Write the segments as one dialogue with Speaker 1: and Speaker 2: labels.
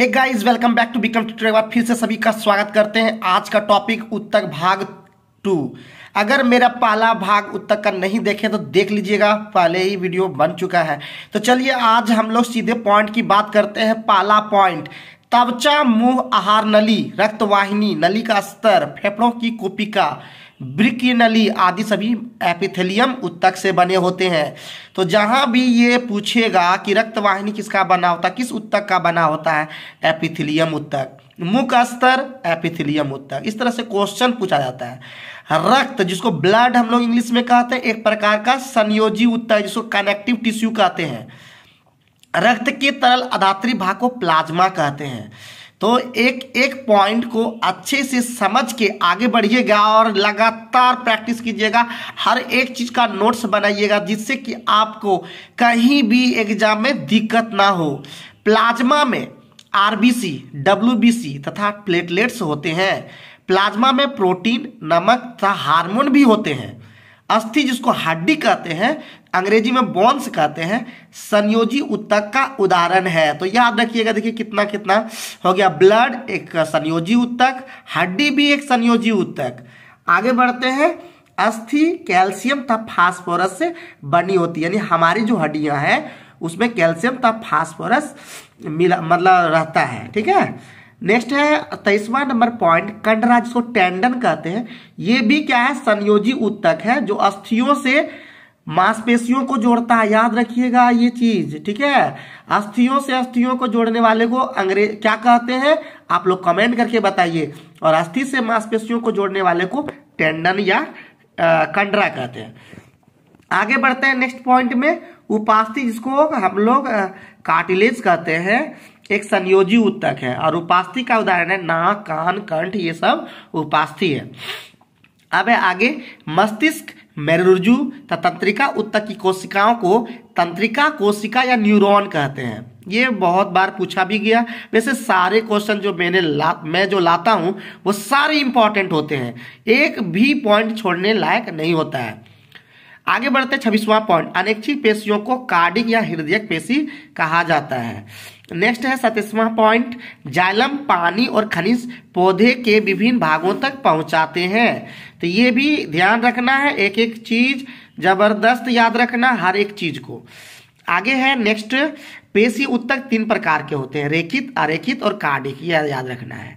Speaker 1: hey guys welcome back to become two एक बार फिर से सभी का स्वागत करते हैं आज का टॉपिक उत्तक भाग टू अगर मेरा पहला भाग उत्तक का नहीं देखें तो देख लीजिएगा पहले ही वीडियो बन चुका है तो चलिए आज हम लोग सीधे पॉइंट की बात करते हैं पहला पॉइंट तवचा मुंह आहार नली रक्तवाहिनी नली का स्तर फेफड़ों की कोपिका ब्रिकिनली आदि सभी एपिथेलियम उत्तक से बने होते हैं तो जहां भी ये पूछेगा कि रक्तवाहिनी किसका बना होता है किस उत्तक का बना होता है एपिथेलियम उत्तक मुख स्तर एपिथिलियम उत्तक इस तरह से क्वेश्चन पूछा जाता है रक्त जिसको ब्लड हम लोग इंग्लिश में कहते हैं एक प्रकार का संयोजी उत्तक जिसको कनेक्टिव टिश्यू कहते हैं रक्त के तरल अधात्री भाग को प्लाज्मा कहते हैं तो एक एक पॉइंट को अच्छे से समझ के आगे बढ़िएगा और लगातार प्रैक्टिस कीजिएगा हर एक चीज़ का नोट्स बनाइएगा जिससे कि आपको कहीं भी एग्जाम में दिक्कत ना हो प्लाज्मा में आरबीसी डब्ल्यूबीसी तथा प्लेटलेट्स होते हैं प्लाज्मा में प्रोटीन नमक तथा हार्मोन भी होते हैं अस्थि जिसको हड्डी कहते हैं अंग्रेजी में बॉन्स कहते हैं संयोजी उत्तक का उदाहरण है तो याद रखिएगा देखिए कितना कितना हो गया ब्लड एक संयोजी उत्तक हड्डी भी एक संयोजी उत्तक आगे बढ़ते हैं अस्थि कैल्शियम तथा फास्फोरस से बनी होती है यानी हमारी जो हड्डियां हैं उसमें कैल्शियम तथा फास्फोरस मिला मतलब रहता है ठीक है नेक्स्ट है तेईसवा नंबर पॉइंट कंडरा जिसको टेंडन कहते हैं ये भी क्या है संयोजी उत्तक है जो अस्थियों से मांसपेशियों को जोड़ता है याद रखिएगा ये चीज ठीक है अस्थियों से अस्थियों को जोड़ने वाले को अंग्रेज क्या कहते हैं आप लोग कमेंट करके बताइए और अस्थि से मांसपेशियों को जोड़ने वाले को टेंडन या कंडरा कहते हैं आगे बढ़ते हैं नेक्स्ट पॉइंट में उपास्थि जिसको हम लोग कार्टिलेज कहते हैं एक संयोजी उत्तक है और उपास्थि का उदाहरण है नाक कान कंठ ये सब उपास्थि है अब है आगे मस्तिष्क मेरुरजु तथा तंत्रिका उत्तक की कोशिकाओं को तंत्रिका कोशिका या न्यूरॉन कहते हैं ये बहुत बार पूछा भी गया वैसे सारे क्वेश्चन जो मैंने ला मैं जो लाता हूँ वो सारे इंपॉर्टेंट होते हैं एक भी पॉइंट छोड़ने लायक नहीं होता है आगे बढ़ते छब्बीसवां पॉइंट अनेक्षी पेशियों को कार्डिक या हृदय पेशी कहा जाता है नेक्स्ट है सतीसवा पॉइंट जालम पानी और खनिज पौधे के विभिन्न भागों तक पहुंचाते हैं तो ये भी ध्यान रखना है एक एक चीज जबरदस्त याद रखना हर एक चीज को आगे है नेक्स्ट पेशी उत्तक तीन प्रकार के होते हैं रेखित अरेखित और कार्डिक यह याद रखना है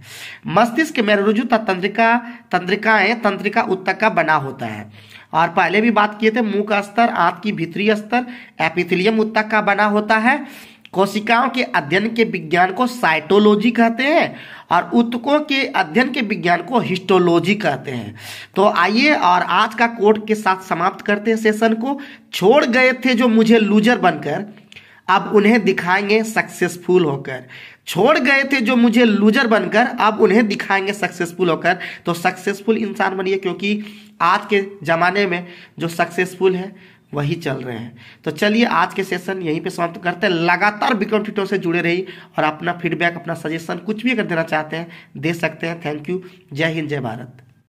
Speaker 1: मस्तिष्क में तंत्रिका तंत्रिकाएं तंत्रिका उत्तक का बना होता है और पहले भी बात किए थे मुख स्तर आंत की भीतरी स्तर एपिथिलियम उत्तक का बना होता है कोशिकाओं के अध्ययन के विज्ञान को साइटोलॉजी कहते हैं और उत्तकों के अध्ययन के विज्ञान को हिस्टोलॉजी कहते हैं तो आइए और आज का कोर्ट के साथ समाप्त करते हैं सेशन को छोड़ गए थे जो मुझे लूजर बनकर अब उन्हें दिखाएंगे सक्सेसफुल होकर छोड़ गए थे जो मुझे लूजर बनकर अब उन्हें दिखाएंगे सक्सेसफुल होकर तो सक्सेसफुल इंसान बनिए क्योंकि आज के ज़माने में जो सक्सेसफुल है वही चल रहे हैं तो चलिए आज के सेशन यहीं पे समाप्त करते हैं लगातार बिक्रम ट्विटर से जुड़े रही और अपना फीडबैक अपना सजेशन कुछ भी अगर देना चाहते हैं दे सकते हैं थैंक यू जय हिंद जय भारत